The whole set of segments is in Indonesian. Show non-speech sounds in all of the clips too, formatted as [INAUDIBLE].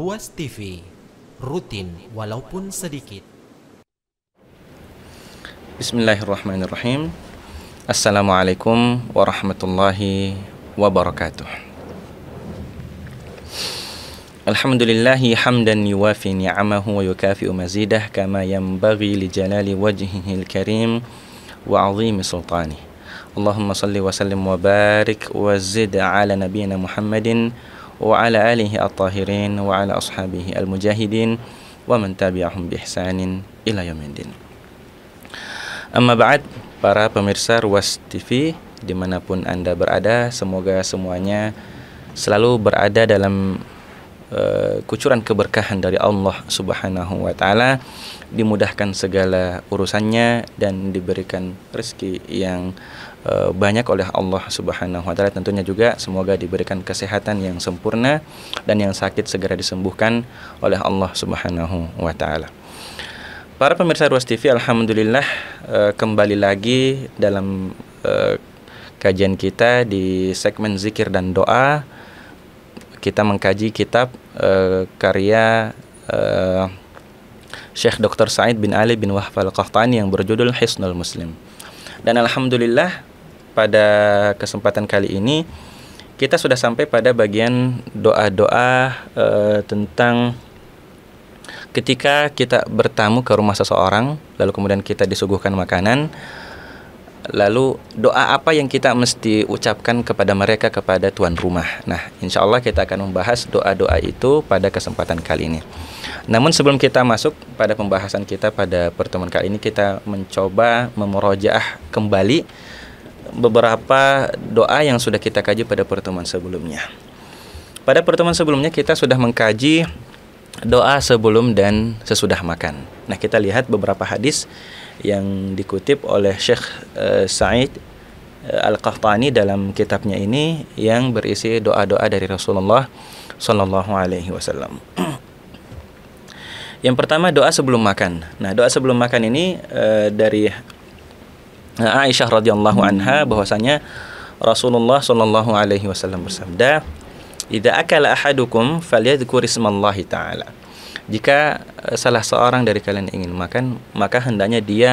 Ruas TV, rutin walaupun sedikit. Bismillahirrahmanirrahim. Assalamualaikum warahmatullahi wabarakatuh. Alhamdulillahi hamdan yuwafi ni'amahu wa yukafi'u mazidah kama yanbaghi li jalali al karim wa 'azimi sultani. Allahumma salli wa sallim wa barik wa zid ala nabiyyina Muhammadin wa ala alihi at-tahirin wa ala ashabihi al-mujahidin wa man tabi'ahum bi ihsanin ila yaumil Amma ba'd, para pemirsa Ruas TV dimanapun Anda berada, semoga semuanya selalu berada dalam uh, kucuran keberkahan dari Allah Subhanahu wa taala, dimudahkan segala urusannya dan diberikan rezeki yang Eh, banyak oleh Allah Subhanahu wa taala tentunya juga semoga diberikan kesehatan yang sempurna dan yang sakit segera disembuhkan oleh Allah Subhanahu wa taala. Para pemirsa Ruas TV, alhamdulillah eh, kembali lagi dalam eh, kajian kita di segmen zikir dan doa. Kita mengkaji kitab karya uh, Syekh Dr. Said bin Ali bin Wahfal Qahtani yang berjudul Hisnul Muslim. Dan alhamdulillah pada kesempatan kali ini kita sudah sampai pada bagian doa-doa uh, tentang ketika kita bertamu ke rumah seseorang, lalu kemudian kita disuguhkan makanan, lalu doa apa yang kita mesti ucapkan kepada mereka kepada tuan rumah. Nah, insya Allah kita akan membahas doa-doa itu pada kesempatan kali ini. Namun sebelum kita masuk pada pembahasan kita pada pertemuan kali ini, kita mencoba memorojaah kembali beberapa doa yang sudah kita kaji pada pertemuan sebelumnya. Pada pertemuan sebelumnya kita sudah mengkaji doa sebelum dan sesudah makan. Nah, kita lihat beberapa hadis yang dikutip oleh Syekh eh, Said eh, Al-Qahtani dalam kitabnya ini yang berisi doa-doa dari Rasulullah Shallallahu alaihi wasallam. [CLEARS THROAT] Yang pertama doa sebelum makan. Nah, doa sebelum makan ini uh, dari Aisyah radhiyallahu anha bahwasanya Rasulullah sallallahu alaihi wasallam bersabda, "Idza akala ahadukum falyadhkur ismallahi ta'ala." Jika eh, salah seorang dari kalian ingin makan, maka hendaknya dia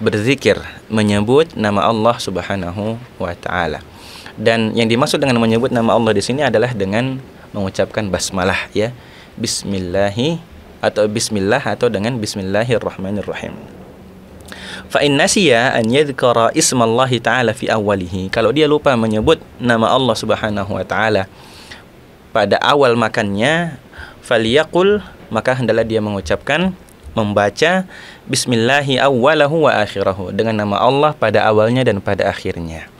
berzikir menyebut nama Allah Subhanahu wa taala. Dan yang dimaksud dengan menyebut nama Allah di sini adalah dengan mengucapkan basmalah ya. Bismillahi atau bismillah atau dengan bismillahirrahmanirrahim. Fa in nasiya an yadhkara ismallahi ta'ala fi awalihi. Kalau dia lupa menyebut nama Allah Subhanahu wa taala pada awal makannya, faliyakul maka hendaklah dia mengucapkan membaca bismillahi awwalahu wa akhirahu dengan nama Allah pada awalnya dan pada akhirnya.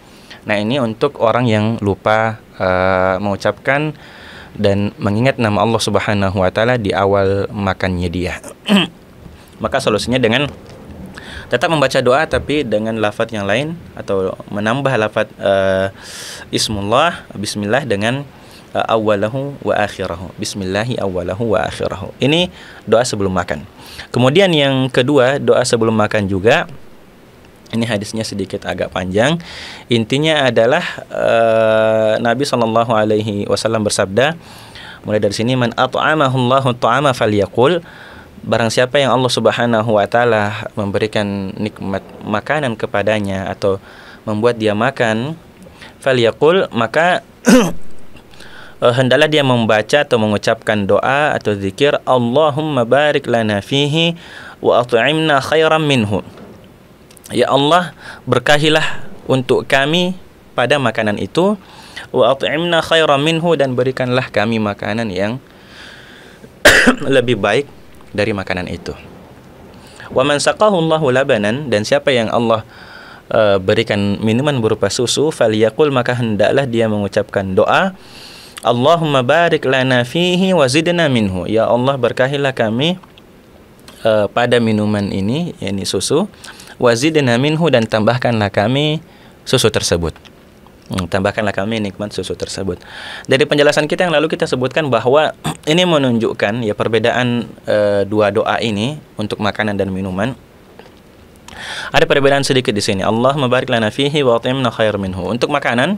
Nah, ini untuk orang yang lupa uh, mengucapkan dan mengingat nama Allah Subhanahu wa taala di awal makannya dia. [CLEARS THROAT] Maka solusinya dengan tetap membaca doa tapi dengan lafat yang lain atau menambah lafat uh, eh, ismullah bismillah dengan uh, eh, awalahu wa akhirahu. Bismillahi awalahu wa akhirahu. Ini doa sebelum makan. Kemudian yang kedua, doa sebelum makan juga. Ini hadisnya sedikit agak panjang. Intinya adalah uh, Nabi Shallallahu alaihi wasallam bersabda mulai dari sini man at'amahu Allahu ta'ama falyaqul Barang siapa yang Allah Subhanahu wa taala memberikan nikmat makanan kepadanya atau membuat dia makan, falyaqul maka [CLEARS THROAT] eh, hendalah dia membaca atau mengucapkan doa atau zikir Allahumma barik lana fihi wa at'imna khairan minhu. Ya Allah, berkahilah untuk kami pada makanan itu wa at'imna khairan minhu dan berikanlah kami makanan yang [CLEARS THROAT] lebih baik dari makanan itu. Wa dan siapa yang Allah uh, berikan minuman berupa susu falyakul maka hendaklah dia mengucapkan doa Allahumma barik lana fihi wa zidna minhu ya Allah berkahilah kami uh, pada minuman ini yakni susu wa zidna minhu dan tambahkanlah kami susu tersebut Hmm, tambahkanlah kami nikmat susu tersebut. Dari penjelasan kita yang lalu kita sebutkan bahwa [CLEARS THROAT] ini menunjukkan ya perbedaan e, dua doa ini untuk makanan dan minuman. Ada perbedaan sedikit di sini. Allah mabarik lana fihi wa atimna khair minhu. Untuk makanan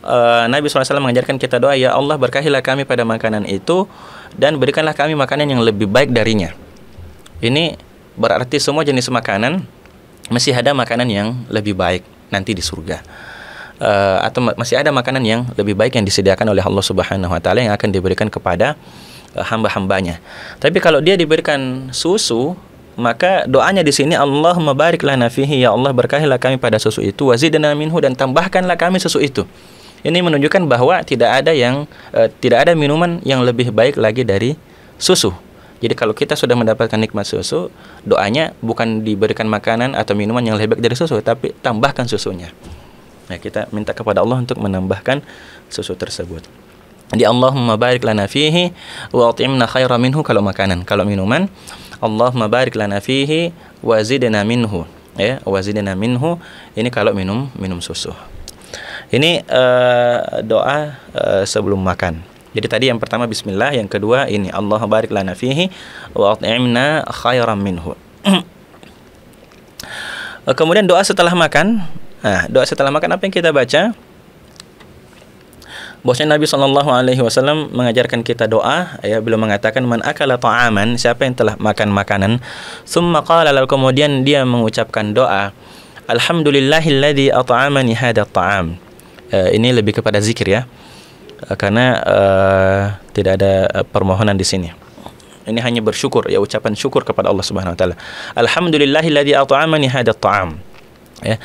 e, Nabi SAW mengajarkan kita doa ya Allah berkahilah kami pada makanan itu dan berikanlah kami makanan yang lebih baik darinya. Ini berarti semua jenis makanan masih ada makanan yang lebih baik nanti di surga uh, atau masih ada makanan yang lebih baik yang disediakan oleh Allah Subhanahu wa taala yang akan diberikan kepada uh, hamba-hambanya. Tapi kalau dia diberikan susu, maka doanya di sini Allah barik lana fihi ya Allah berkahilah kami pada susu itu wazidna minhu dan tambahkanlah kami susu itu. Ini menunjukkan bahwa tidak ada yang uh, tidak ada minuman yang lebih baik lagi dari susu. Jadi kalau kita sudah mendapatkan nikmat susu, doanya bukan diberikan makanan atau minuman yang lebih baik dari susu, tapi tambahkan susunya. Ya, kita minta kepada Allah untuk menambahkan susu tersebut. Jadi Allahumma barik lana fihi wa at'imna khaira minhu kalau makanan, kalau minuman Allahumma barik lana fihi wa zidna minhu. Ya, wa zidna minhu ini kalau minum minum susu. Ini uh, doa uh, sebelum makan. Jadi tadi yang pertama bismillah, yang kedua ini Allah barik lana fihi wa at'imna khaira minhu. [CLEARS THROAT] Kemudian doa setelah makan Nah, doa setelah makan apa yang kita baca? bosnya Nabi Shallallahu Alaihi Wasallam mengajarkan kita doa, ya belum mengatakan man akala ta'aman, siapa yang telah makan makanan. Summa qala lalu kemudian dia mengucapkan doa. Alhamdulillahilladzi at'amani hada ta'am. Uh, ini lebih kepada zikir ya. Uh, karena uh, tidak ada permohonan di sini. Ini hanya bersyukur ya ucapan syukur kepada Allah Subhanahu wa taala. Alhamdulillahilladzi at'amani hada ta'am ya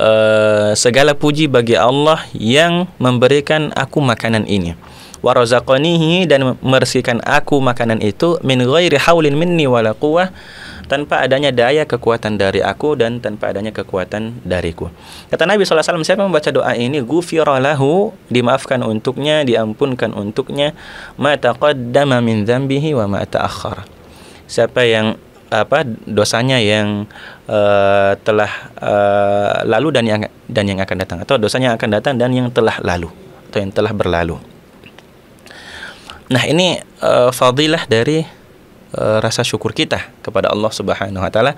uh, segala puji bagi Allah yang memberikan aku makanan ini warazakonihi dan merezekikan aku makanan itu min ghairi haulin minni wala quwwah tanpa adanya daya kekuatan dari aku dan tanpa adanya kekuatan dariku. Kata Nabi SAW, siapa membaca doa ini, gufiralahu, dimaafkan untuknya, diampunkan untuknya, ma taqaddama min zambihi wa ma ta'akhara. Siapa yang apa dosanya yang uh, telah uh, lalu dan yang dan yang akan datang atau dosanya yang akan datang dan yang telah lalu atau yang telah berlalu. Nah, ini uh, fadilah dari uh, rasa syukur kita kepada Allah Subhanahu wa taala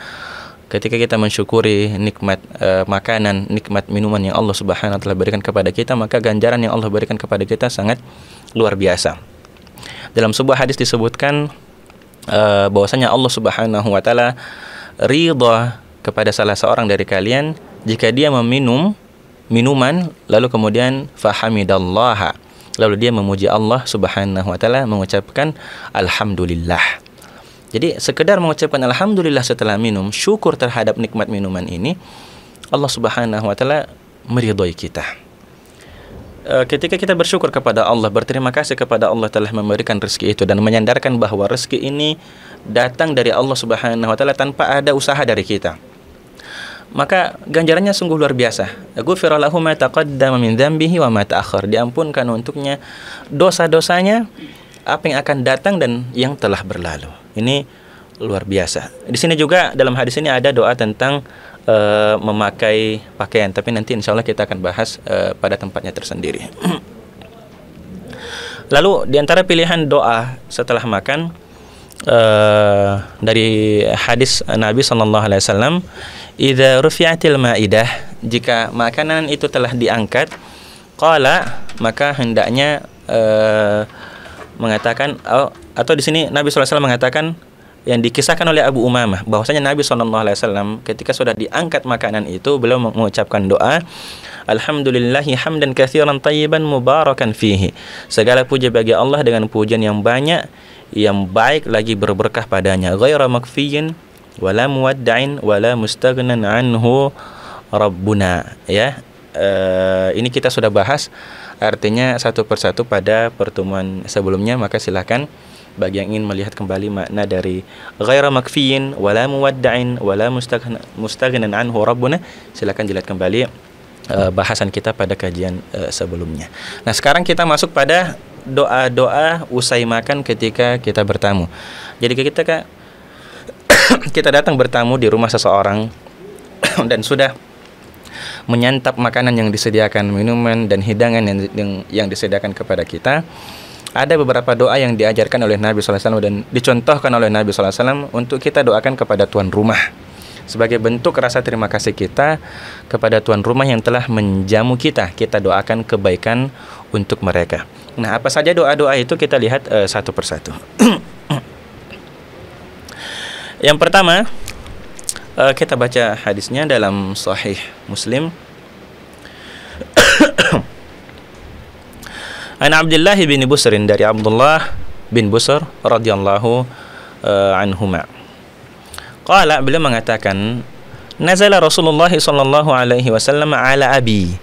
ketika kita mensyukuri nikmat uh, makanan, nikmat minuman yang Allah Subhanahu wa taala berikan kepada kita, maka ganjaran yang Allah berikan kepada kita sangat luar biasa. Dalam sebuah hadis disebutkan Eh, bahwasanya Allah Subhanahu wa taala ridha kepada salah seorang dari kalian jika dia meminum minuman lalu kemudian fahamidallaha lalu dia memuji Allah Subhanahu wa taala mengucapkan alhamdulillah. Jadi sekedar mengucapkan alhamdulillah setelah minum, syukur terhadap nikmat minuman ini Allah Subhanahu wa taala meridhoi kita. Eh, ketika kita bersyukur kepada Allah, berterima kasih kepada Allah telah memberikan rezeki itu dan menyandarkan bahwa rezeki ini datang dari Allah Subhanahu wa taala tanpa ada usaha dari kita. Maka ganjarannya sungguh luar biasa. Ghufrallahu ma taqaddama min dzambihi wa ma taakhir Diampunkan untuknya dosa-dosanya apa yang akan datang dan yang telah berlalu. Ini luar biasa. Di sini juga dalam hadis ini ada doa tentang Eh, memakai pakaian. Tapi nanti insya Allah kita akan bahas uh, pada tempatnya tersendiri. [CLEARS THROAT] Lalu diantara pilihan doa setelah makan uh, dari hadis Nabi Shallallahu Alaihi Wasallam, "Ida rufiatil maidah jika makanan itu telah diangkat, qala maka hendaknya uh, mengatakan oh, atau di sini Nabi SAW mengatakan yang dikisahkan oleh Abu Umamah bahwasanya Nabi Shallallahu Alaihi Wasallam ketika sudah diangkat makanan itu beliau mengucapkan doa Alhamdulillahi hamdan kathiran tayyiban mubarakan fihi segala puja bagi Allah dengan pujian yang banyak yang baik lagi berberkah padanya ghaira makfiyin wala muwadda'in wala mustaghnan anhu rabbuna ya uh, ini kita sudah bahas artinya satu persatu pada pertemuan sebelumnya maka silahkan bagi yang ingin melihat kembali makna dari ghaira makfiyin wala muwadda'in wala mustaghnan anhu rabbuna silakan dilihat kembali uh, bahasan kita pada kajian uh, sebelumnya. Nah, sekarang kita masuk pada doa-doa usai makan ketika kita bertamu. Jadi kita kak, [COUGHS] kita datang bertamu di rumah seseorang [COUGHS] dan sudah menyantap makanan yang disediakan, minuman dan hidangan yang yang, yang disediakan kepada kita ada beberapa doa yang diajarkan oleh Nabi SAW dan dicontohkan oleh Nabi SAW untuk kita doakan kepada tuan rumah sebagai bentuk rasa terima kasih kita kepada tuan rumah yang telah menjamu kita. Kita doakan kebaikan untuk mereka. Nah, apa saja doa-doa itu kita lihat uh, satu persatu. [CLEARS THROAT] yang pertama, uh, kita baca hadisnya dalam Sahih Muslim. [CLEARS THROAT] An Abdullah bin Busrin dari Abdullah bin Busr radhiyallahu uh, anhuma. Qala beliau mengatakan Nazala Rasulullah sallallahu alaihi wasallam ala abi.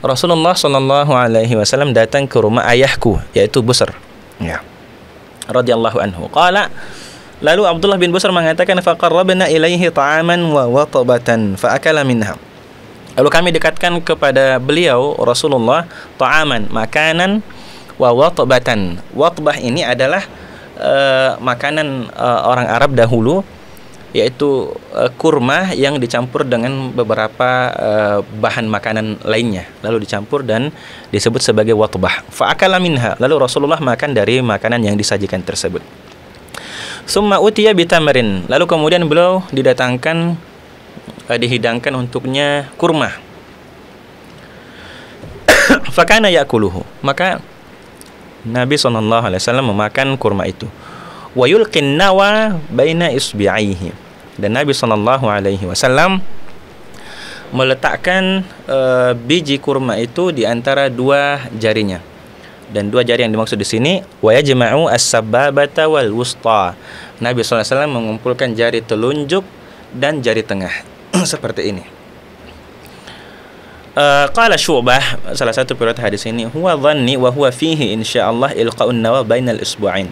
Rasulullah sallallahu alaihi wasallam datang ke rumah ayahku yaitu Busr. Ya. Radhiyallahu anhu. Qala Lalu Abdullah bin Busr mengatakan faqarrabna ilaihi ta'aman wa watabatan faakala minha. Lalu kami dekatkan kepada beliau Rasulullah ta'aman, makanan wa watbatan. Watbah ini adalah uh, makanan uh, orang Arab dahulu yaitu uh, kurma yang dicampur dengan beberapa uh, bahan makanan lainnya lalu dicampur dan disebut sebagai watbah faakala minha lalu Rasulullah makan dari makanan yang disajikan tersebut summa utiya bitamarin lalu kemudian beliau didatangkan uh, dihidangkan untuknya kurma [COUGHS] fakana yakuluhu maka Nabi SAW Alaihi Wasallam memakan kurma itu. yulqin nawa baina isbi'aihi. Dan Nabi sallallahu Alaihi Wasallam meletakkan uh, biji kurma itu di antara dua jarinya. Dan dua jari yang dimaksud di sini yajma'u as-sababata wal wusta. Nabi SAW mengumpulkan jari telunjuk dan jari tengah [CLEARS THROAT] seperti ini. Uh, qala Syu'bah salah satu periwayat hadis ini huwa dhanni wa huwa fihi insyaallah ilqaun nawa bainal isbu'ain.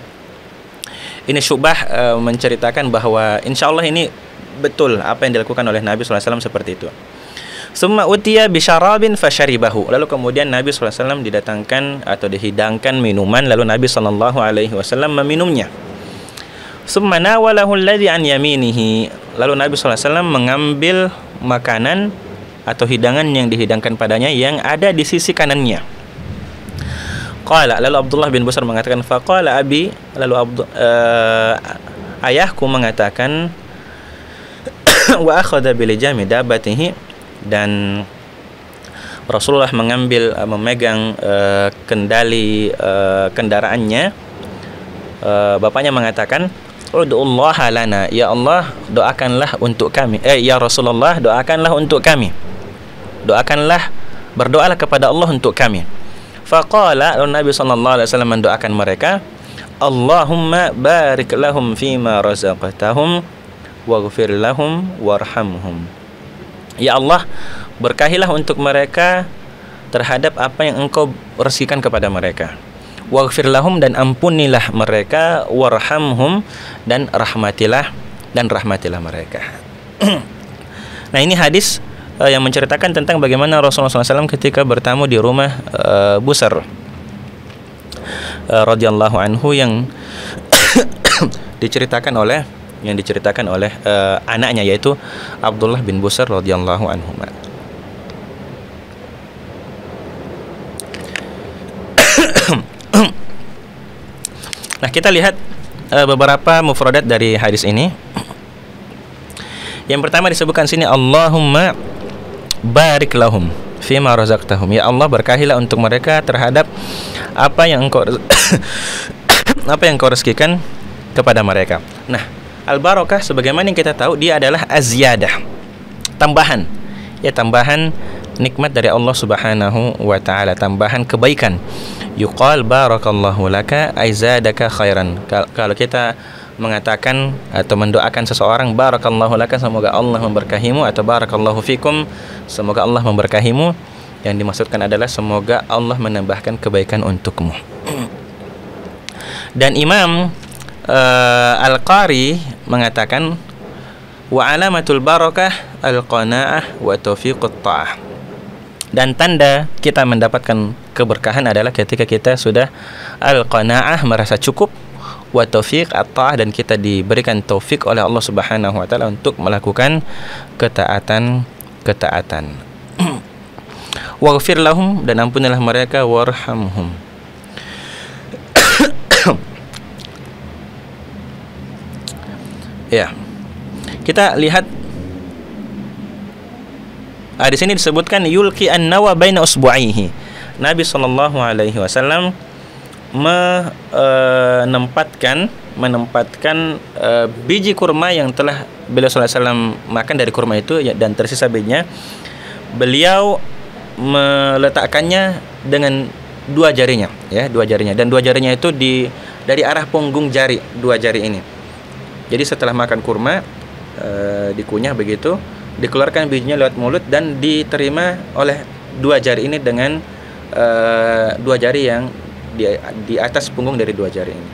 Ini Syu'bah uh, menceritakan bahwa insyaallah ini betul apa yang dilakukan oleh Nabi SAW seperti itu. Summa utiya bisharabin fasharibahu. Lalu kemudian Nabi SAW didatangkan atau dihidangkan minuman lalu Nabi SAW meminumnya. Summa nawalahu alladhi an yaminihi. Lalu Nabi SAW mengambil makanan atau hidangan yang dihidangkan padanya yang ada di sisi kanannya. Qala lalu Abdullah bin Busar mengatakan faqala abi lalu Abdu, uh, ayahku mengatakan [COUGHS] wa akhadha bilijami dabatihi dan Rasulullah mengambil uh, memegang uh, kendali uh, kendaraannya uh, bapaknya mengatakan Udu'ullaha lana Ya Allah doakanlah untuk kami Eh ya Rasulullah doakanlah untuk kami doakanlah berdoalah kepada Allah untuk kami faqala Nabi sallallahu alaihi wasallam mendoakan mereka Allahumma barik lahum fima razaqtahum waghfir lahum warhamhum Ya Allah berkahilah untuk mereka terhadap apa yang engkau rezekikan kepada mereka waghfir lahum dan ampunilah mereka warhamhum dan rahmatilah dan rahmatilah mereka [CLEARS THROAT] nah ini hadis uh, yang menceritakan tentang bagaimana Rasulullah SAW ketika bertamu di rumah uh, Busar uh, radhiyallahu anhu yang [COUGHS] diceritakan oleh yang diceritakan oleh uh, anaknya yaitu Abdullah bin Busar radhiyallahu anhu. [COUGHS] nah, kita lihat uh, beberapa mufradat dari hadis ini. Yang pertama disebutkan sini Allahumma barik lahum fima razaqtahum ya Allah berkahilah untuk mereka terhadap apa yang engkau [COUGHS] apa yang engkau rezekikan kepada mereka nah al barokah sebagaimana yang kita tahu dia adalah aziyadah tambahan ya tambahan nikmat dari Allah Subhanahu wa taala tambahan kebaikan yuqal barakallahu laka aizadaka khairan kalau kita mengatakan atau mendoakan seseorang barakallahu laka semoga Allah memberkahimu atau barakallahu fikum semoga Allah memberkahimu yang dimaksudkan adalah semoga Allah menambahkan kebaikan untukmu dan Imam uh, Al-Qari mengatakan wa alamatul barakah al-qanaah wa ta'ah dan tanda kita mendapatkan keberkahan adalah ketika kita sudah al-qanaah merasa cukup wa taufiq atah dan kita diberikan taufik oleh Allah Subhanahu wa taala untuk melakukan ketaatan ketaatan. [CLEARS THROAT] Waghfir lahum dan ampunilah mereka warhamhum. ya. Kita lihat Ah, di sini disebutkan yulki an-nawa baina usbu'aihi. Nabi sallallahu alaihi wasallam menempatkan menempatkan uh, biji kurma yang telah beliau salam makan dari kurma itu ya, dan tersisa bijinya beliau meletakkannya dengan dua jarinya ya dua jarinya dan dua jarinya itu di dari arah punggung jari dua jari ini jadi setelah makan kurma uh, dikunyah begitu dikeluarkan bijinya lewat mulut dan diterima oleh dua jari ini dengan uh, dua jari yang di, di atas punggung dari dua jari ini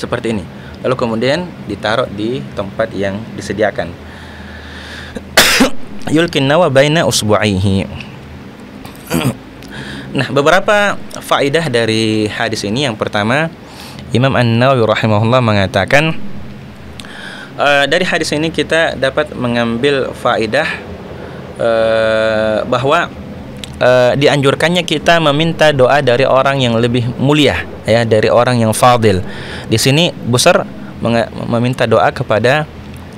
seperti ini lalu kemudian ditaruh di tempat yang disediakan [COUGHS] yulkin nawa baina usbu'aihi [COUGHS] nah beberapa faidah dari hadis ini yang pertama Imam An-Nawawi rahimahullah mengatakan uh, dari hadis ini kita dapat mengambil faedah uh, eh, bahwa Eh, dianjurkannya kita meminta doa dari orang yang lebih mulia ya dari orang yang fadil di sini besar meminta doa kepada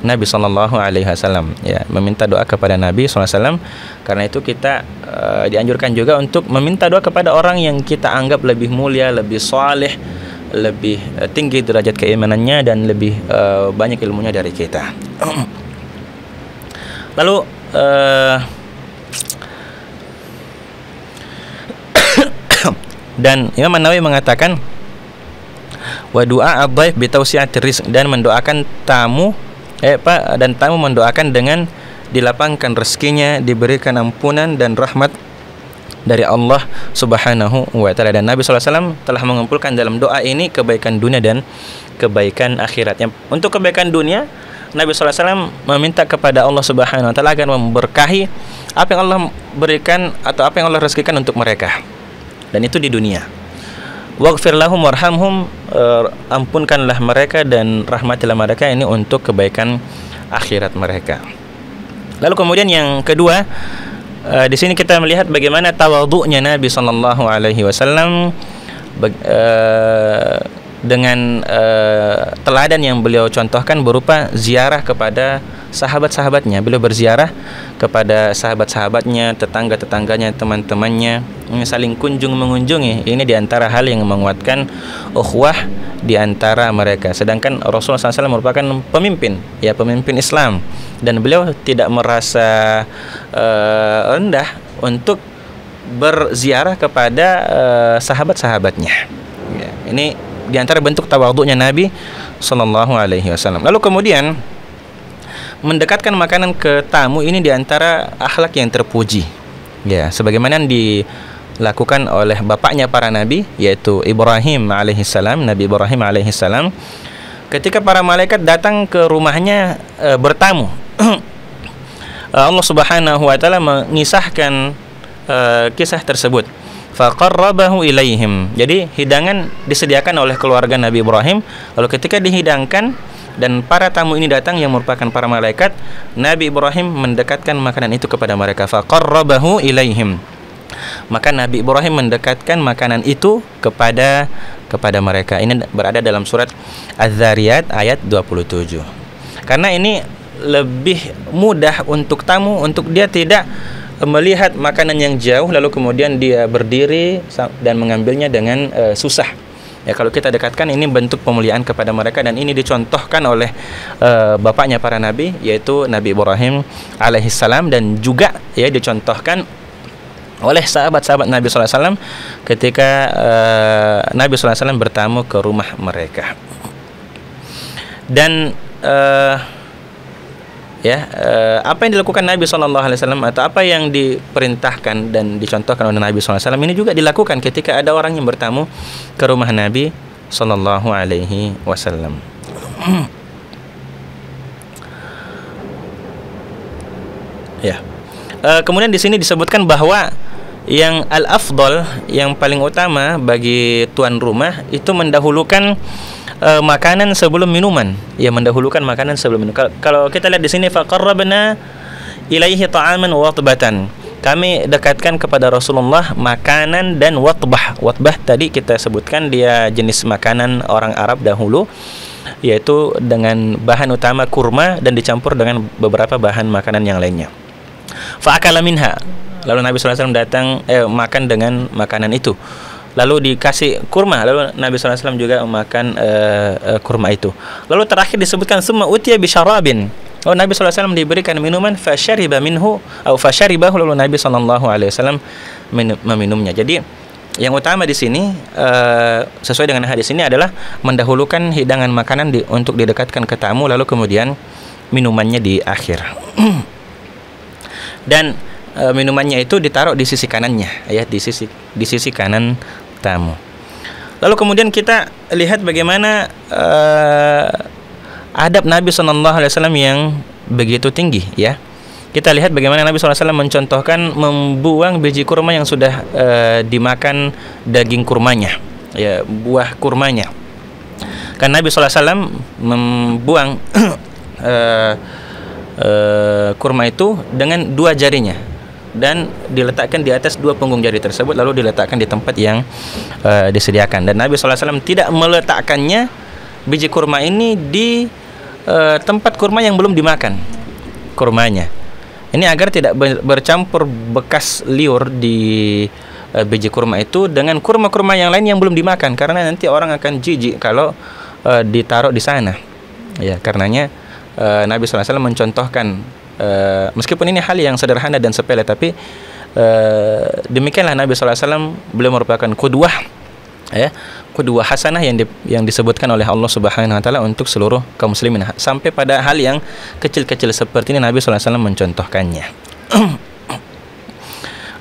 Nabi Shallallahu Alaihi Wasallam ya meminta doa kepada Nabi SAW karena itu kita uh, dianjurkan juga untuk meminta doa kepada orang yang kita anggap lebih mulia lebih soleh lebih eh, tinggi derajat keimanannya dan lebih uh, banyak ilmunya dari kita [CLEARS THROAT] lalu uh, dan Imam Nawawi mengatakan wa doa abai bi rizq dan mendoakan tamu eh Pak dan tamu mendoakan dengan dilapangkan rezekinya, diberikan ampunan dan rahmat dari Allah Subhanahu wa taala dan Nabi SAW telah mengumpulkan dalam doa ini kebaikan dunia dan kebaikan akhiratnya. Untuk kebaikan dunia, Nabi SAW meminta kepada Allah Subhanahu wa taala agar memberkahi apa yang Allah berikan atau apa yang Allah rezekikan untuk mereka dan itu di dunia Waghfir lahum warhamhum e, ampunkanlah mereka dan rahmatilah mereka ini untuk kebaikan akhirat mereka. Lalu kemudian yang kedua e, di sini kita melihat bagaimana tawadhu'nya Nabi sallallahu alaihi wasallam e, dengan teladan yang beliau contohkan berupa ziarah kepada sahabat-sahabatnya, beliau berziarah kepada sahabat-sahabatnya, tetangga-tetangganya, teman-temannya, saling kunjung mengunjungi. Ini diantara hal yang menguatkan ukhwah diantara mereka. Sedangkan Rasulullah SAW merupakan pemimpin, ya pemimpin Islam, dan beliau tidak merasa uh, rendah untuk berziarah kepada uh, sahabat-sahabatnya. Ya, ini diantara bentuk tawaduknya Nabi Sallallahu Alaihi Wasallam. Lalu kemudian mendekatkan makanan ke tamu ini diantara akhlak yang terpuji. Ya, sebagaimana dilakukan oleh bapaknya para nabi yaitu Ibrahim alaihissalam, Nabi Ibrahim alaihissalam. Ketika para malaikat datang ke rumahnya e, bertamu, [CLEARS THROAT] Allah Subhanahu wa taala mengisahkan e, kisah tersebut. Faqarrabahu ilaihim. Jadi hidangan disediakan oleh keluarga Nabi Ibrahim. Lalu ketika dihidangkan, dan para tamu ini datang yang merupakan para malaikat Nabi Ibrahim mendekatkan makanan itu kepada mereka faqarrabahu ilaihim maka Nabi Ibrahim mendekatkan makanan itu kepada kepada mereka ini berada dalam surat Az-Zariyat ayat 27 karena ini lebih mudah untuk tamu untuk dia tidak melihat makanan yang jauh lalu kemudian dia berdiri dan mengambilnya dengan uh, susah Ya kalau kita dekatkan ini bentuk pemuliaan kepada mereka dan ini dicontohkan oleh uh, bapaknya para nabi yaitu Nabi Ibrahim alaihissalam dan juga ya dicontohkan oleh sahabat-sahabat Nabi SAW ketika uh, Nabi SAW bertamu ke rumah mereka dan uh, ya eh, apa yang dilakukan Nabi Shallallahu atau apa yang diperintahkan dan dicontohkan oleh Nabi saw ini juga dilakukan ketika ada orang yang bertamu ke rumah Nabi saw. [CLEARS THROAT] ya. Eh, kemudian di sini disebutkan bahwa yang al afdol yang paling utama bagi tuan rumah itu mendahulukan uh, makanan sebelum minuman. Ya mendahulukan makanan sebelum minuman. Kalau, kita lihat di sini faqarrabna ilaihi ta'aman wa watbatan. Kami dekatkan kepada Rasulullah makanan dan watbah. Watbah tadi kita sebutkan dia jenis makanan orang Arab dahulu yaitu dengan bahan utama kurma dan dicampur dengan beberapa bahan makanan yang lainnya. Fa'akala minha. Lalu Nabi SAW datang eh, makan dengan makanan itu lalu dikasih kurma lalu Nabi SAW juga memakan uh, uh, kurma itu lalu terakhir disebutkan semua utia bisharabin. Oh Nabi SAW diberikan minuman fasyariba minhu atau fasyaribahu lalu Nabi SAW meminumnya jadi yang utama di sini eh, sesuai dengan hadis ini adalah mendahulukan hidangan makanan di, untuk didekatkan ke tamu lalu kemudian minumannya di akhir [CLEARS THROAT] dan minumannya itu ditaruh di sisi kanannya ya di sisi di sisi kanan tamu. Lalu kemudian kita lihat bagaimana uh, adab Nabi Shallallahu Alaihi Wasallam yang begitu tinggi ya. Kita lihat bagaimana Nabi SAW mencontohkan membuang biji kurma yang sudah uh, dimakan daging kurmanya, ya buah kurmanya. Karena Nabi SAW membuang uh, [CLEARS THROAT] uh, kurma itu dengan dua jarinya, dan diletakkan di atas dua punggung jari tersebut lalu diletakkan di tempat yang uh, disediakan dan Nabi SAW tidak meletakkannya biji kurma ini di uh, tempat kurma yang belum dimakan kurmanya ini agar tidak bercampur bekas liur di uh, biji kurma itu dengan kurma-kurma yang lain yang belum dimakan karena nanti orang akan jijik kalau uh, ditaruh di sana. Ya, karenanya Nabi SAW mencontohkan Eh, meskipun ini hal yang sederhana dan sepele tapi uh, demikianlah Nabi SAW beliau merupakan kuduah ya kedua hasanah yang di, yang disebutkan oleh Allah Subhanahu wa taala untuk seluruh kaum muslimin sampai pada hal yang kecil-kecil seperti ini Nabi SAW mencontohkannya [CLEARS THROAT]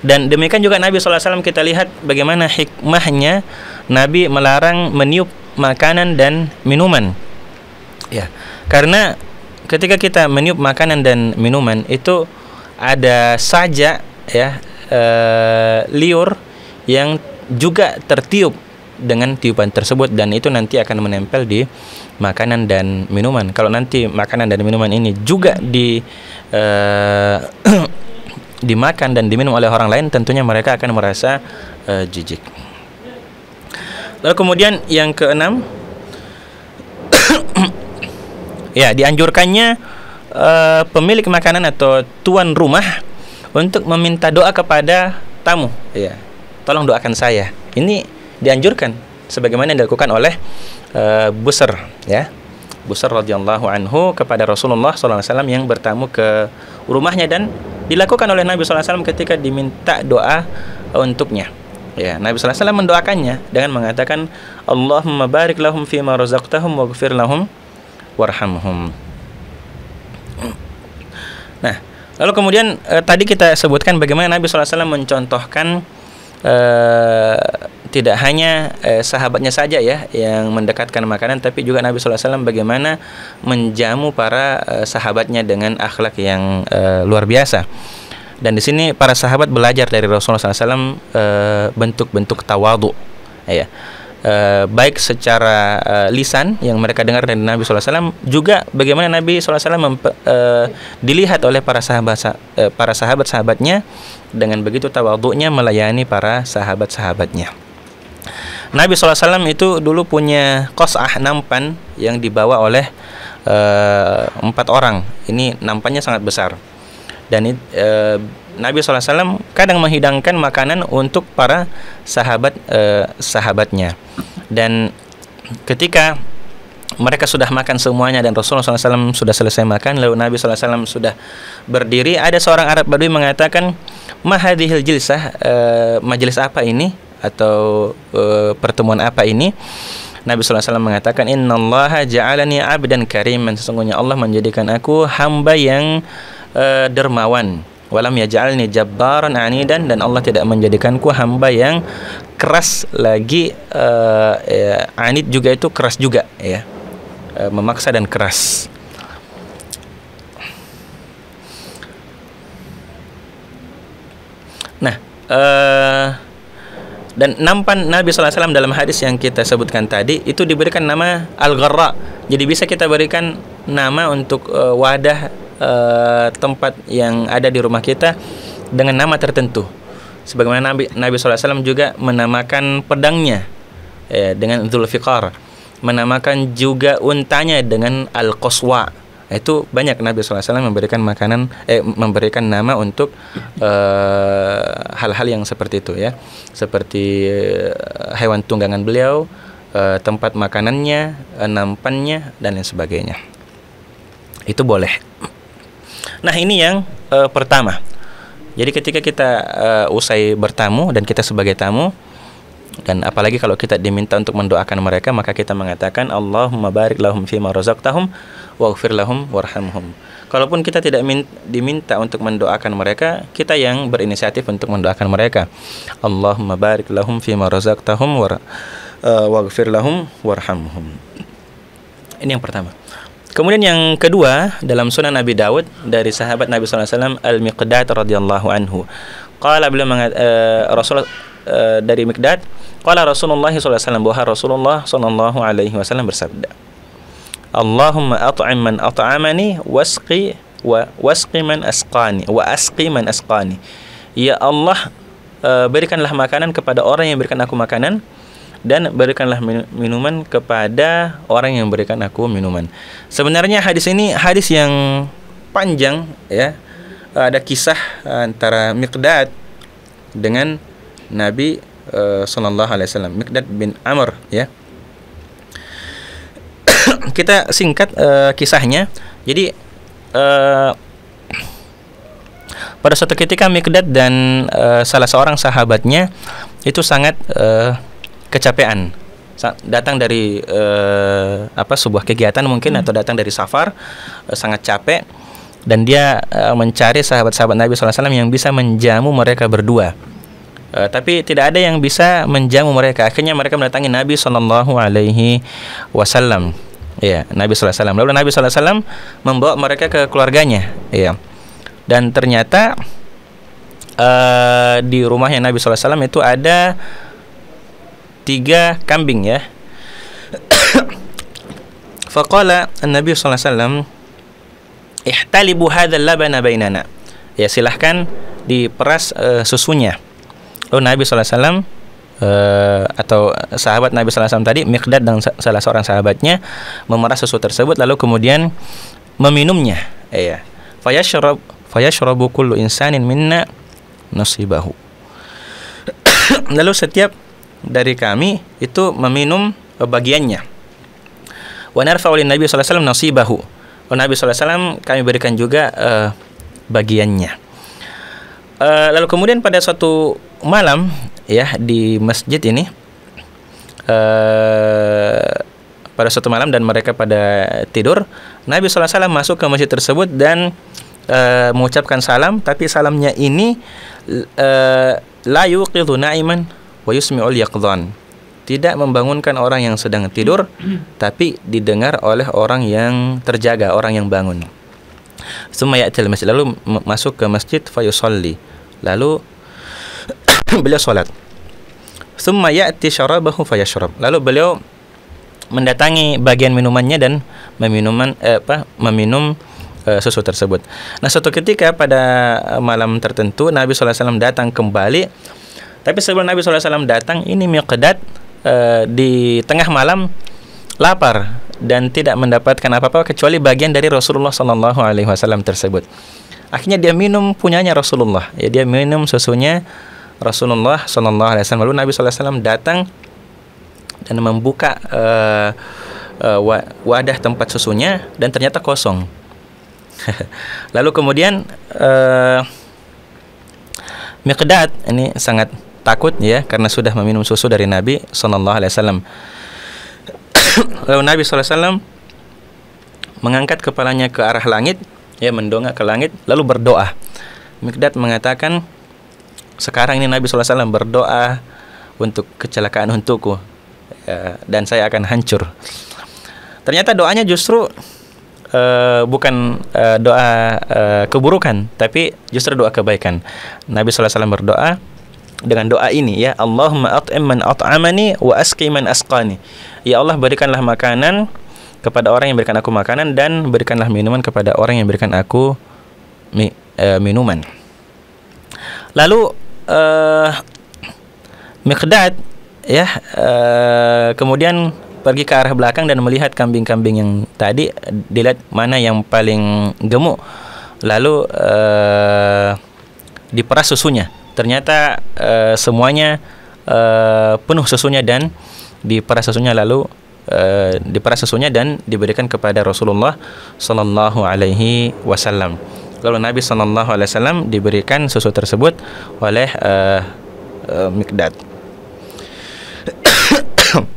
dan demikian juga Nabi SAW kita lihat bagaimana hikmahnya Nabi melarang meniup makanan dan minuman ya karena ketika kita meniup makanan dan minuman itu ada saja ya e, liur yang juga tertiup dengan tiupan tersebut dan itu nanti akan menempel di makanan dan minuman. Kalau nanti makanan dan minuman ini juga di e, [CLEARS THROAT] dimakan dan diminum oleh orang lain tentunya mereka akan merasa e, jijik. Lalu kemudian yang keenam Ya, dianjurkannya uh, pemilik makanan atau tuan rumah untuk meminta doa kepada tamu. Ya. Tolong doakan saya. Ini dianjurkan sebagaimana yang dilakukan oleh uh, Busr, ya. Busr radhiyallahu anhu kepada Rasulullah SAW yang bertamu ke rumahnya dan dilakukan oleh Nabi SAW ketika diminta doa untuknya. Ya, Nabi SAW mendoakannya dengan mengatakan Allahumma barik lahum fima razaqtahum waghfir lahum warhamhum. Nah, lalu kemudian eh, tadi kita sebutkan bagaimana Nabi SAW mencontohkan eh, tidak hanya eh, sahabatnya saja ya yang mendekatkan makanan, tapi juga Nabi SAW bagaimana menjamu para eh, sahabatnya dengan akhlak yang eh, luar biasa. Dan di sini para sahabat belajar dari Rasulullah SAW eh, bentuk-bentuk tawadu, ya Eh, baik secara uh, lisan yang mereka dengar dari Nabi SAW juga bagaimana Nabi SAW uh, eh, dilihat oleh para sahabat uh, para sahabat sahabatnya dengan begitu tawaduknya melayani para sahabat sahabatnya. Nabi SAW itu dulu punya kosah nampan yang dibawa oleh uh, empat orang. Ini nampannya sangat besar dan uh, Nabi SAW kadang menghidangkan makanan untuk para sahabat eh, sahabatnya dan ketika mereka sudah makan semuanya dan Rasulullah SAW sudah selesai makan lalu Nabi SAW sudah berdiri ada seorang Arab Badui mengatakan mahadihil jilsah eh, majelis apa ini atau eh, pertemuan apa ini Nabi SAW mengatakan innallaha ja'alani abdan kariman sesungguhnya Allah menjadikan aku hamba yang eh, dermawan walam yaj'alni jabbaran anidan dan Allah tidak menjadikanku hamba yang keras lagi uh, ya, anid juga itu keras juga ya uh, memaksa dan keras nah uh, dan nampan Nabi SAW dalam hadis yang kita sebutkan tadi itu diberikan nama Al-Gharra jadi bisa kita berikan nama untuk uh, wadah Eh, tempat yang ada di rumah kita dengan nama tertentu. Sebagaimana Nabi Nabi SAW juga menamakan pedangnya ya, dengan Zulfiqar, menamakan juga untanya dengan Al-Qaswa. Itu banyak Nabi SAW memberikan makanan eh memberikan nama untuk eh, hal-hal uh, yang seperti itu ya. Seperti uh, hewan tunggangan beliau, tempat makanannya, nampannya dan lain sebagainya. Itu boleh. Nah, ini yang uh, pertama. Jadi ketika kita uh, usai bertamu dan kita sebagai tamu dan apalagi kalau kita diminta untuk mendoakan mereka maka kita mengatakan Allahumma barik lahum fima razaqtahum waghfir lahum warhamhum. Kalaupun kita tidak diminta untuk mendoakan mereka, kita yang berinisiatif untuk mendoakan mereka. Allahumma barik lahum fima razaqtahum eh, wa uh, lahum warhamhum. Ini yang pertama. Kemudian yang kedua dalam Sunan Nabi Dawud dari sahabat Nabi SAW Al Miqdad radhiyallahu anhu. Qala beliau mengat, uh, eh, Rasulullah eh, uh, dari Miqdad, qala Rasulullah SAW bahwa Rasulullah saw. alaihi wasallam bersabda. Allahumma at'im man at'amani wasqi wa wasqi man asqani wa asqi man asqani. Ya Allah, uh, berikanlah makanan kepada orang yang berikan aku makanan dan berikanlah minuman kepada orang yang berikan aku minuman. Sebenarnya hadis ini hadis yang panjang ya. Ada kisah antara Miqdad dengan Nabi uh, sallallahu Miqdad bin Amr ya. [COUGHS] Kita singkat uh, kisahnya. Jadi uh, pada suatu ketika Miqdad dan uh, salah seorang sahabatnya itu sangat uh, kecapean datang dari uh, apa sebuah kegiatan mungkin hmm. atau datang dari safar uh, sangat capek dan dia uh, mencari sahabat-sahabat Nabi SAW yang bisa menjamu mereka berdua. Uh, tapi tidak ada yang bisa menjamu mereka. Akhirnya mereka mendatangi Nabi Shallallahu Alaihi Wasallam. Ya, Nabi Shallallahu Lalu Nabi Shallallahu membawa mereka ke keluarganya. Ya, dan ternyata uh, di rumahnya Nabi Shallallahu itu ada tiga kambing ya Faqala ya, eh, oh, Nabi sallallahu alaihi wasallam ihtalibu hadzal labana bainana. Ya silahkan diperas uh, susunya. Lalu Nabi sallallahu alaihi wasallam uh, atau sahabat Nabi sallallahu alaihi wasallam tadi Miqdad dan salah seorang sahabatnya memeras susu tersebut lalu kemudian meminumnya. Eh, ya. Fayashrab fayashrabu kullu insanin minna nasibahu. [COUGHS] lalu setiap dari kami itu meminum eh, bagiannya. Wa narfa'u lin Nabi sallallahu alaihi wasallam nasibahu. Wa Nabi sallallahu alaihi wasallam kami berikan juga uh, bagiannya. Uh, lalu kemudian pada suatu malam ya di masjid ini uh, pada suatu malam dan mereka pada tidur, Nabi sallallahu alaihi wasallam masuk ke masjid tersebut dan uh, mengucapkan salam tapi salamnya ini uh, layu yuqidhu naiman wa yusmi'ul yaqdhan tidak membangunkan orang yang sedang tidur tapi didengar oleh orang yang terjaga orang yang bangun summa ya'til masjid lalu masuk ke masjid fayusalli lalu [COUGHS] beliau salat summa ya'ti syarabahu fayashrab lalu beliau mendatangi bagian minumannya dan meminuman eh, apa meminum eh, susu tersebut nah suatu ketika pada eh, malam tertentu Nabi SAW datang kembali tapi sebelum Nabi SAW datang, ini Miqdad e, eh, di tengah malam lapar dan tidak mendapatkan apa-apa kecuali bagian dari Rasulullah Shallallahu Alaihi Wasallam tersebut. Akhirnya dia minum punyanya Rasulullah. Ya dia minum susunya Rasulullah Shallallahu Alaihi Wasallam. Lalu Nabi SAW datang dan membuka uh, uh, wadah tempat susunya dan ternyata kosong. [LAUGHS] Lalu kemudian uh, Miqdad ini sangat takut ya karena sudah meminum susu dari Nabi Shallallahu Alaihi Wasallam. [COUGHS] Lalu Nabi saw mengangkat kepalanya ke arah langit, ya mendongak ke langit, lalu berdoa. Mikdad mengatakan, sekarang ini Nabi saw berdoa untuk kecelakaan untukku ya, dan saya akan hancur. Ternyata doanya justru uh, bukan uh, doa uh, keburukan, tapi justru doa kebaikan. Nabi SAW berdoa, dengan doa ini ya Allahumma at'im man at'amani wa asqi man asqani ya Allah berikanlah makanan kepada orang yang berikan aku makanan dan berikanlah minuman kepada orang yang berikan aku mi, e, minuman lalu e, Miqdad ya e, kemudian pergi ke arah belakang dan melihat kambing-kambing yang tadi dilihat mana yang paling gemuk lalu uh, diperas susunya ternyata uh, semuanya uh, penuh susunya dan diperas susunya lalu uh, diperas susunya dan diberikan kepada Rasulullah Sallallahu Alaihi Wasallam. Lalu Nabi Sallallahu Alaihi Wasallam diberikan susu tersebut oleh uh, uh, Mikdad. [COUGHS]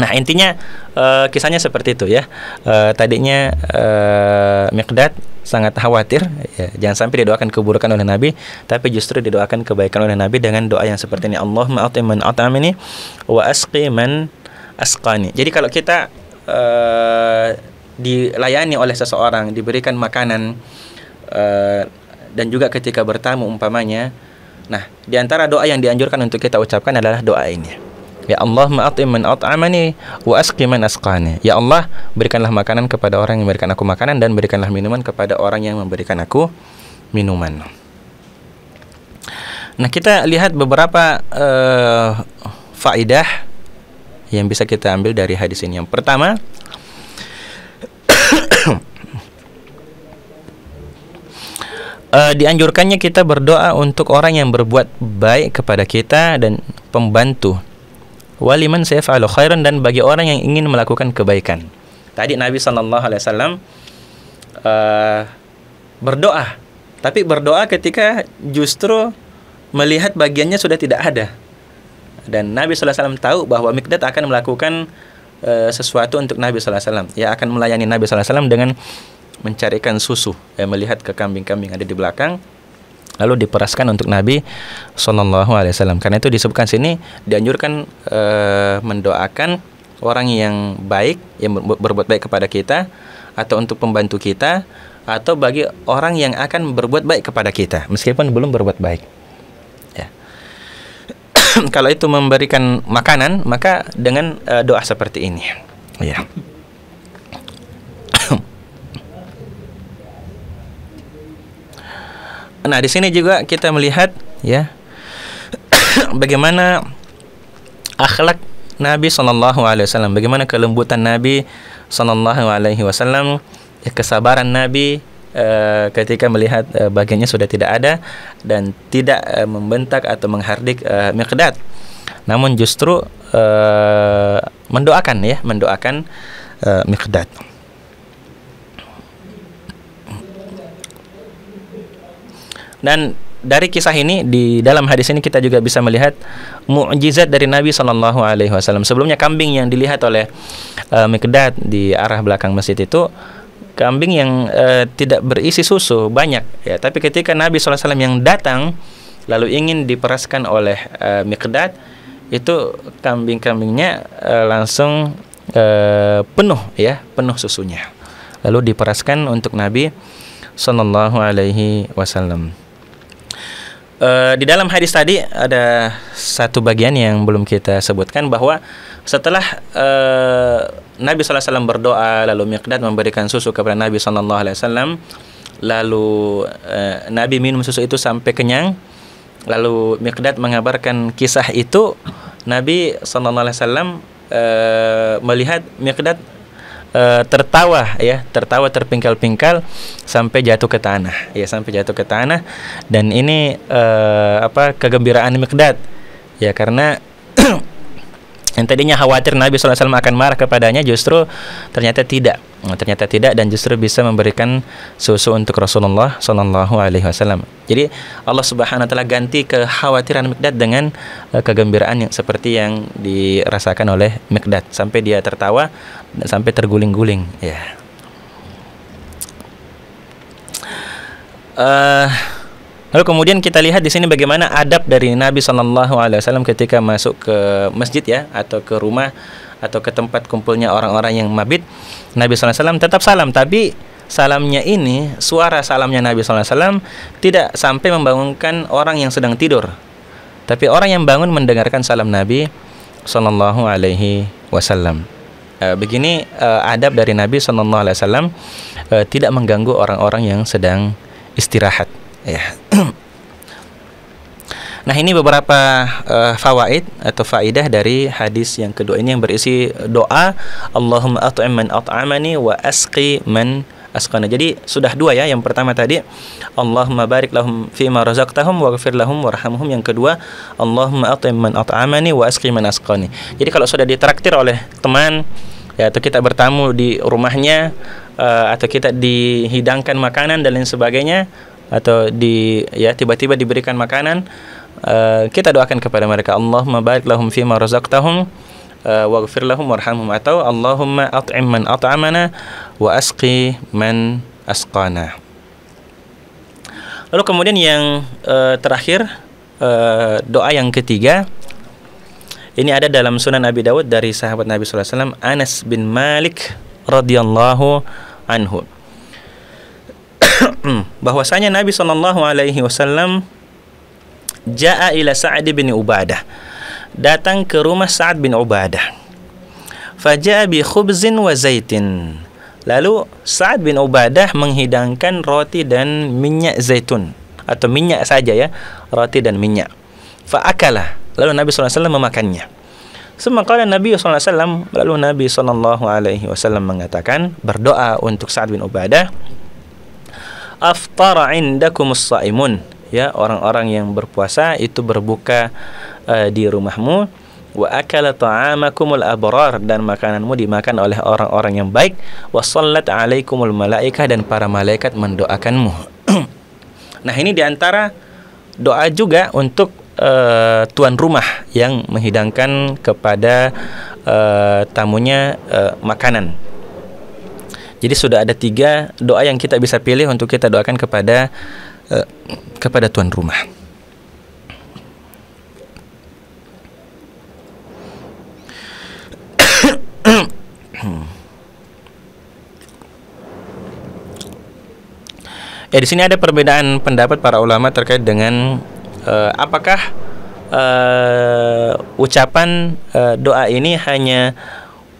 Nah intinya uh, kisahnya seperti itu ya. Uh, tadinya uh, Mikdad sangat khawatir ya, jangan sampai didoakan keburukan oleh Nabi tapi justru didoakan kebaikan oleh Nabi dengan doa yang seperti ini Allahumma ati man atamini wa asqi man asqani jadi kalau kita uh, dilayani oleh seseorang diberikan makanan uh, dan juga ketika bertamu umpamanya nah diantara doa yang dianjurkan untuk kita ucapkan adalah doa ini Ya Allah ma'ati man at'amani wa asqi man asqani. Ya Allah, berikanlah makanan kepada orang yang memberikan aku makanan dan berikanlah minuman kepada orang yang memberikan aku minuman. Nah, kita lihat beberapa uh, faidah yang bisa kita ambil dari hadis ini. Yang pertama, uh, [COUGHS] dianjurkannya kita berdoa untuk orang yang berbuat baik kepada kita dan pembantu waliman sayfa'alu khairan dan bagi orang yang ingin melakukan kebaikan. Tadi Nabi sallallahu alaihi wasallam eh, berdoa, tapi berdoa ketika justru melihat bagiannya sudah tidak ada. Dan Nabi saw tahu bahwa Mikdad akan melakukan uh, sesuatu untuk Nabi saw. alaihi Ya akan melayani Nabi saw dengan mencarikan susu, ya, melihat ke kambing-kambing ada di belakang lalu diperaskan untuk Nabi Shallallahu Alaihi Wasallam. Karena itu disebutkan sini dianjurkan uh, mendoakan orang yang baik yang berbuat baik kepada kita atau untuk pembantu kita atau bagi orang yang akan berbuat baik kepada kita meskipun belum berbuat baik. Ya. [CLEARS THROAT] Kalau itu memberikan makanan maka dengan uh, doa seperti ini. Ya. Nah, di sini juga kita melihat ya [COUGHS] bagaimana akhlak Nabi Shallallahu alaihi wasallam, bagaimana kelembutan Nabi Shallallahu alaihi wasallam, ya, kesabaran Nabi uh, ketika melihat uh, bagiannya sudah tidak ada dan tidak uh, membentak atau menghardik uh, Miqdad. Namun justru uh, mendoakan ya, mendoakan uh, Miqdad. Dan dari kisah ini di dalam hadis ini kita juga bisa melihat mukjizat dari Nabi Shallallahu Alaihi Wasallam. Sebelumnya kambing yang dilihat oleh uh, Mikdad di arah belakang masjid itu kambing yang uh, tidak berisi susu banyak ya. Tapi ketika Nabi Shallallahu Alaihi Wasallam yang datang lalu ingin diperaskan oleh uh, Mikdad itu kambing-kambingnya uh, langsung uh, penuh ya penuh susunya. Lalu diperaskan untuk Nabi Shallallahu Alaihi Wasallam. Eh, di dalam hadis tadi ada satu bagian yang belum kita sebutkan bahwa setelah uh, Nabi SAW berdoa lalu Miqdad memberikan susu kepada Nabi SAW lalu uh, Nabi minum susu itu sampai kenyang lalu Miqdad mengabarkan kisah itu Nabi SAW uh, melihat Miqdad Eh, tertawa ya tertawa terpingkal-pingkal sampai jatuh ke tanah ya sampai jatuh ke tanah dan ini uh, apa kegembiraan Mikdad ya karena [CLEARS THROAT] eh, yang tadinya khawatir Nabi SAW akan marah kepadanya justru ternyata tidak nah, ternyata tidak dan justru bisa memberikan susu untuk Rasulullah Shallallahu Alaihi Wasallam jadi Allah Subhanahu Wa Taala ganti kekhawatiran Mikdad dengan eh, kegembiraan yang seperti yang dirasakan oleh Mikdad sampai dia tertawa sampai terguling-guling ya yeah. uh, Lalu kemudian kita lihat di sini bagaimana adab dari Nabi Shallallahu Alaihi Wasallam ketika masuk ke masjid ya atau ke rumah atau ke tempat kumpulnya orang-orang yang mabit. Nabi Shallallahu Alaihi Wasallam tetap salam, tapi salamnya ini suara salamnya Nabi Shallallahu Alaihi Wasallam tidak sampai membangunkan orang yang sedang tidur, tapi orang yang bangun mendengarkan salam Nabi Shallallahu Alaihi Wasallam. E, begini e, adab dari Nabi Shallallahu Alaihi Wasallam e, tidak mengganggu orang-orang yang sedang istirahat ya [CLEARS THROAT] Nah ini beberapa uh, fawaid atau faidah dari hadis yang kedua ini yang berisi doa Allahumma at'im man at'amani wa asqi man asqana. Jadi sudah dua ya. Yang pertama tadi Allahumma barik lahum fi ma razaqtahum waghfir lahum warhamhum. Yang kedua Allahumma at'im man at'amani wa asqi man asqani. Jadi kalau sudah ditraktir oleh teman ya atau kita bertamu di rumahnya uh, atau kita dihidangkan makanan dan lain sebagainya atau di ya tiba-tiba diberikan makanan uh, kita doakan kepada mereka Allahumma barik lahum ma razaqtahum uh, waghfir lahum warhamhum atau Allahumma at'im man at'amana wa asqi man asqana lalu kemudian yang uh, terakhir uh, doa yang ketiga ini ada dalam Sunan Abi Dawud dari sahabat Nabi Sallallahu Alaihi Wasallam Anas bin Malik radhiyallahu anhu. [COUGHS] bahwasanya Nabi Shallallahu Alaihi Wasallam jaa ila Sa'ad bin Ubadah datang ke rumah Sa'ad bin Ubadah faja'a bi khubzin wa zaitin lalu Sa'ad bin Ubadah menghidangkan roti dan minyak zaitun atau minyak saja ya roti dan minyak fa'akalah lalu Nabi SAW memakannya Semua kala Nabi SAW Lalu Nabi SAW mengatakan Berdoa untuk Sa'ad bin Ubadah aftara indakumus saimun ya orang-orang yang berpuasa itu berbuka uh, di rumahmu wa akala ta'amakumul abrar dan makananmu dimakan oleh orang-orang yang baik wa sallat alaikumul malaika dan para malaikat mendoakanmu [CLEARS THROAT] nah ini diantara doa juga untuk uh, tuan rumah yang menghidangkan kepada uh, tamunya uh, makanan jadi sudah ada tiga doa yang kita bisa pilih untuk kita doakan kepada uh, kepada tuan rumah. Ya di sini ada perbedaan pendapat para ulama terkait dengan uh, apakah uh, ucapan uh, doa ini hanya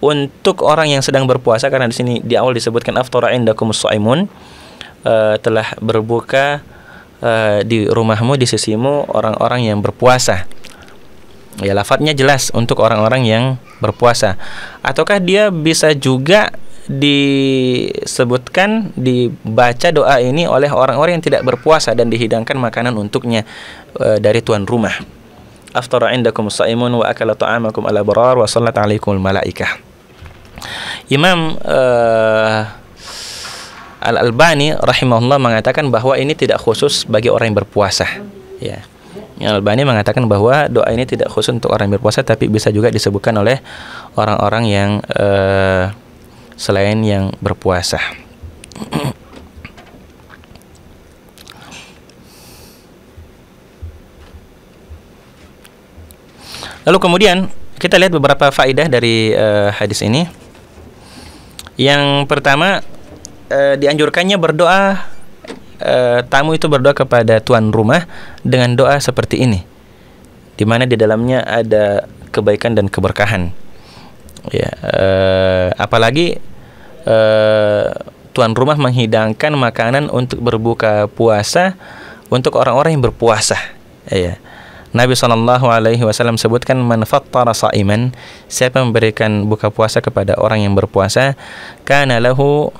untuk orang yang sedang berpuasa karena di sini di awal disebutkan aftara indakumus saimun uh, eh, telah berbuka uh, di rumahmu di sisimu orang-orang yang berpuasa. Ya lafadznya jelas untuk orang-orang yang berpuasa. Ataukah dia bisa juga disebutkan dibaca doa ini oleh orang-orang yang tidak berpuasa dan dihidangkan makanan untuknya e, dari tuan rumah. Aftara indakum sa'imun wa akala ta'amakum ala barar wa sallat alaikum malaikah. Imam uh, Al-Albani rahimahullah mengatakan bahwa ini tidak khusus bagi orang yang berpuasa. Ya. Albani mengatakan bahwa doa ini tidak khusus untuk orang yang berpuasa tapi bisa juga disebutkan oleh orang-orang yang uh, selain yang berpuasa. Lalu kemudian kita lihat beberapa faidah dari uh, hadis ini. Yang pertama eh, dianjurkannya berdoa eh, tamu itu berdoa kepada tuan rumah dengan doa seperti ini. Di mana di dalamnya ada kebaikan dan keberkahan. Ya, eh, apalagi eh, tuan rumah menghidangkan makanan untuk berbuka puasa untuk orang-orang yang berpuasa. Ya. Nabi Shallallahu Alaihi Wasallam sebutkan manfattara saiman siapa memberikan buka puasa kepada orang yang berpuasa karena lahu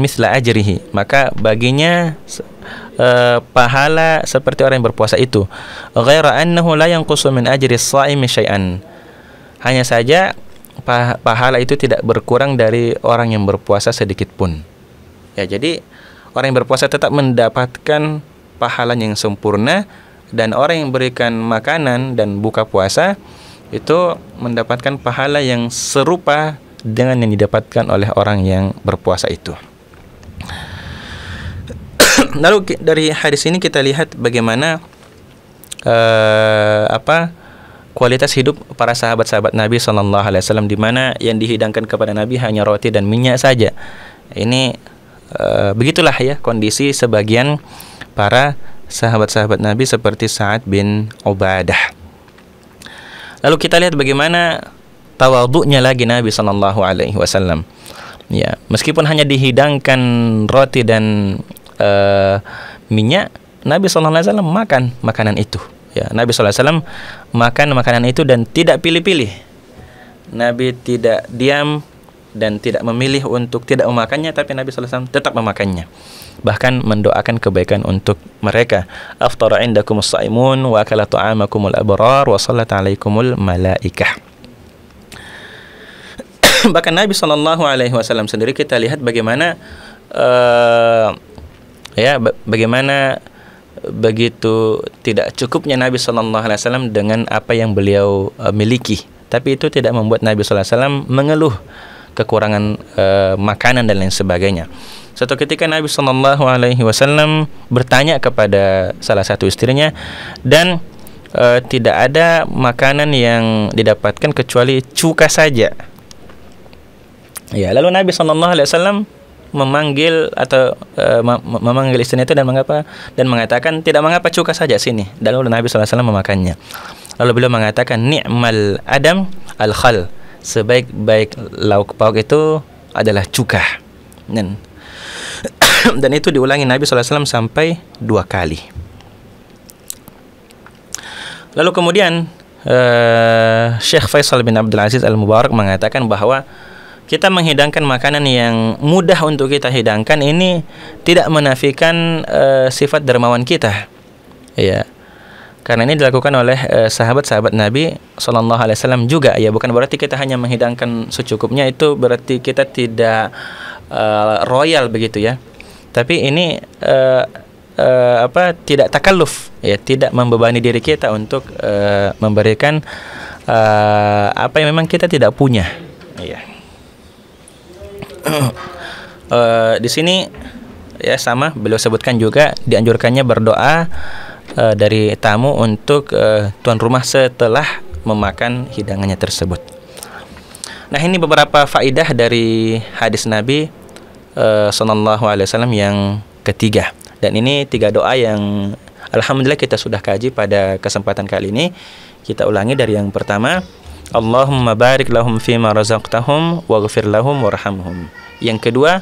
misla ajrihi maka baginya e, pahala seperti orang yang berpuasa itu ghaira annahu la yanqusu min ajri saimi syai'an hanya saja pahala itu tidak berkurang dari orang yang berpuasa sedikit pun ya jadi orang yang berpuasa tetap mendapatkan pahala yang sempurna dan orang yang berikan makanan dan buka puasa itu mendapatkan pahala yang serupa dengan yang didapatkan oleh orang yang berpuasa itu. [CLEARS THROAT] Lalu dari hadis ini kita lihat bagaimana uh, apa kualitas hidup para sahabat-sahabat Nabi Shallallahu Alaihi Wasallam di mana yang dihidangkan kepada Nabi hanya roti dan minyak saja. Ini uh, begitulah ya kondisi sebagian para sahabat-sahabat Nabi seperti Sa'ad bin Ubadah. Lalu kita lihat bagaimana tawaduknya lagi Nabi saw. Alaihi Wasallam. Ya, meskipun hanya dihidangkan roti dan uh, minyak, Nabi saw Alaihi Wasallam makan makanan itu. Ya, Nabi sallallahu Alaihi Wasallam makan makanan itu dan tidak pilih-pilih. Nabi tidak diam dan tidak memilih untuk tidak memakannya tapi Nabi SAW tetap memakannya bahkan mendoakan kebaikan untuk mereka aftara indakumus saimun wa akala ta'amakumul abrar wa sallat alaikumul malaikah [COUGHS] bahkan Nabi Shallallahu Alaihi Wasallam sendiri kita lihat bagaimana uh, ya bagaimana begitu tidak cukupnya Nabi Shallallahu Alaihi Wasallam dengan apa yang beliau uh, miliki tapi itu tidak membuat Nabi Shallallahu Alaihi Wasallam mengeluh kekurangan e, makanan dan lain sebagainya. Suatu ketika Nabi Shallallahu Alaihi Wasallam bertanya kepada salah satu istrinya dan e, tidak ada makanan yang didapatkan kecuali cuka saja. Ya, lalu Nabi Shallallahu Alaihi Wasallam memanggil atau e, memanggil istrinya itu dan mengapa dan mengatakan tidak mengapa cuka saja sini. Dan lalu Nabi SAW memakannya. Lalu beliau mengatakan nikmal adam al khal sebaik-baik lauk pauk itu adalah cuka dan [COUGHS] dan itu diulangi Nabi SAW sampai dua kali lalu kemudian uh, eh, Syekh Faisal bin Abdul Aziz Al Mubarak mengatakan bahwa kita menghidangkan makanan yang mudah untuk kita hidangkan ini tidak menafikan uh, sifat dermawan kita ya karena ini dilakukan oleh eh, sahabat-sahabat Nabi Shallallahu Alaihi Wasallam juga ya, bukan berarti kita hanya menghidangkan secukupnya itu berarti kita tidak uh, royal begitu ya. Tapi ini uh, uh, apa tidak takaluf ya, tidak membebani diri kita untuk uh, memberikan uh, apa yang memang kita tidak punya. Iya. uh, di sini ya sama beliau sebutkan juga dianjurkannya berdoa uh, dari tamu untuk uh, tuan rumah setelah memakan hidangannya tersebut. Nah, ini beberapa faidah dari hadis Nabi uh, sallallahu yang ketiga. Dan ini tiga doa yang alhamdulillah kita sudah kaji pada kesempatan kali ini. Kita ulangi dari yang pertama, Allahumma barik lahum ma razaqtahum waghfir lahum warhamhum. Yang kedua,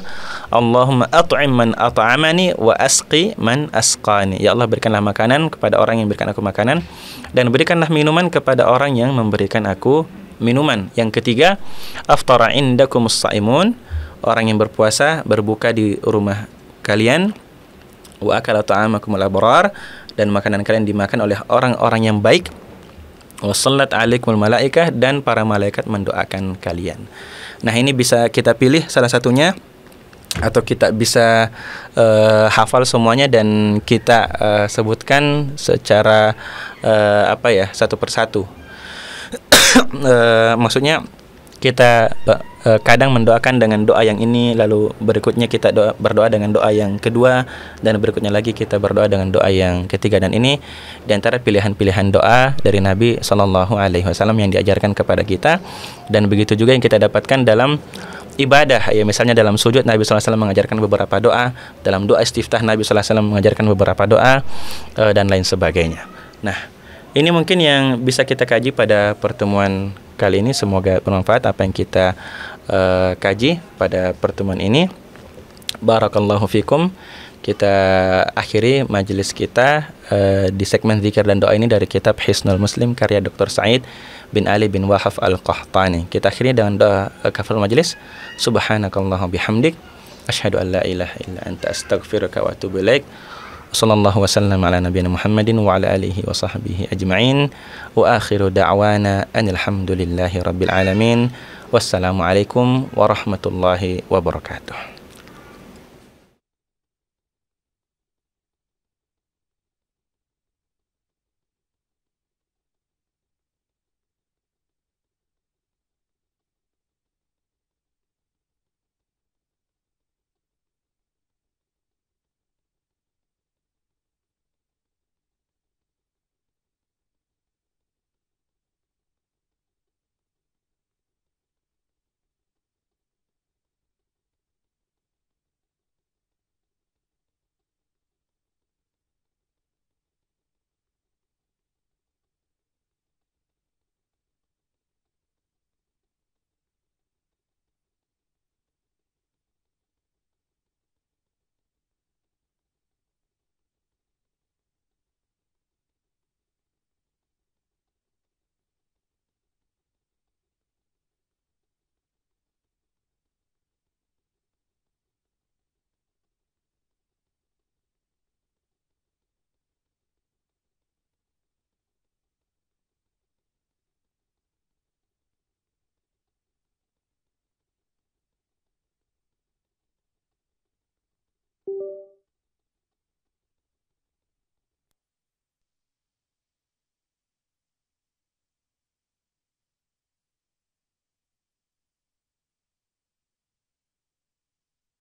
Allahumma at'im man at'amani wa asqi man asqani. Ya Allah berikanlah makanan kepada orang yang berikan aku makanan dan berikanlah minuman kepada orang yang memberikan aku minuman. Yang ketiga, aftara indakumus saimun. Orang yang berpuasa berbuka di rumah kalian wa akala al abrar dan makanan kalian dimakan oleh orang-orang yang baik wasallat oh, alaikumul malaikah dan para malaikat mendoakan kalian. Nah, ini bisa kita pilih salah satunya atau kita bisa uh, hafal semuanya dan kita uh, sebutkan secara uh, apa ya satu persatu. uh, [COUGHS] maksudnya kita eh, eh, kadang mendoakan dengan doa yang ini lalu berikutnya kita doa, berdoa dengan doa yang kedua dan berikutnya lagi kita berdoa dengan doa yang ketiga dan ini diantara pilihan-pilihan doa dari Nabi Shallallahu Alaihi Wasallam yang diajarkan kepada kita dan begitu juga yang kita dapatkan dalam ibadah ya misalnya dalam sujud Nabi SAW mengajarkan beberapa doa dalam doa istiftah Nabi SAW mengajarkan beberapa doa eh, dan lain sebagainya nah ini mungkin yang bisa kita kaji pada pertemuan kali ini. Semoga bermanfaat apa yang kita uh, kaji pada pertemuan ini. Barakallahu fikum. Kita akhiri majelis kita uh, di segmen zikir dan doa ini dari kitab Hisnul Muslim karya Dr. Said bin Ali bin Wahaf Al-Qahtani. Kita akhiri dengan doa uh, eh, kafal majelis. Subhanakallahumma bihamdik asyhadu an la ilaha illa anta astaghfiruka wa atubu ilaik. وصلى الله وسلم على نبينا محمد وعلى آله وصحبه أجمعين وآخر دعوانا أن الحمد لله رب العالمين والسلام عليكم ورحمة الله وبركاته